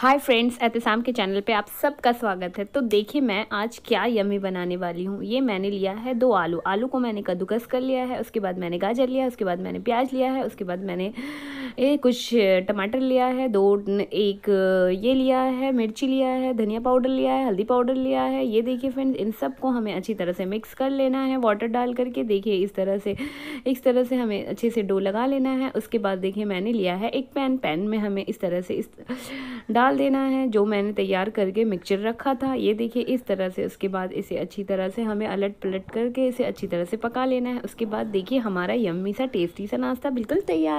hi friends एहतसाम के channel पे आप सबका स्वागत है तो देखिए मैं आज क्या यमी बनाने वाली हूँ ये मैंने लिया है दो आलू आलू को मैंने कद्दूकस कर लिया है उसके बाद मैंने गाजर लिया है उसके बाद मैंने प्याज लिया है उसके बाद मैंने ये कुछ टमाटर लिया है दो एक ये लिया है मिर्ची लिया है धनिया पाउडर लिया है हल्दी पाउडर लिया है ये देखिए फ्रेंड्स इन सब को हमें अच्छी तरह से मिक्स कर लेना है वाटर डाल करके देखिए इस तरह से इस तरह से हमें अच्छे से डो लगा लेना है उसके बाद देखिए मैंने लिया है एक पैन पैन में हमें इस तरह से इस डाल देना है जो मैंने तैयार करके मिक्सचर रखा था ये देखिए इस तरह से उसके बाद इसे अच्छी तरह से हमें अलट पलट करके इसे अच्छी तरह से पका लेना है उसके बाद देखिए हमारा यम्मी सा टेस्टी सा नाश्ता बिल्कुल तैयार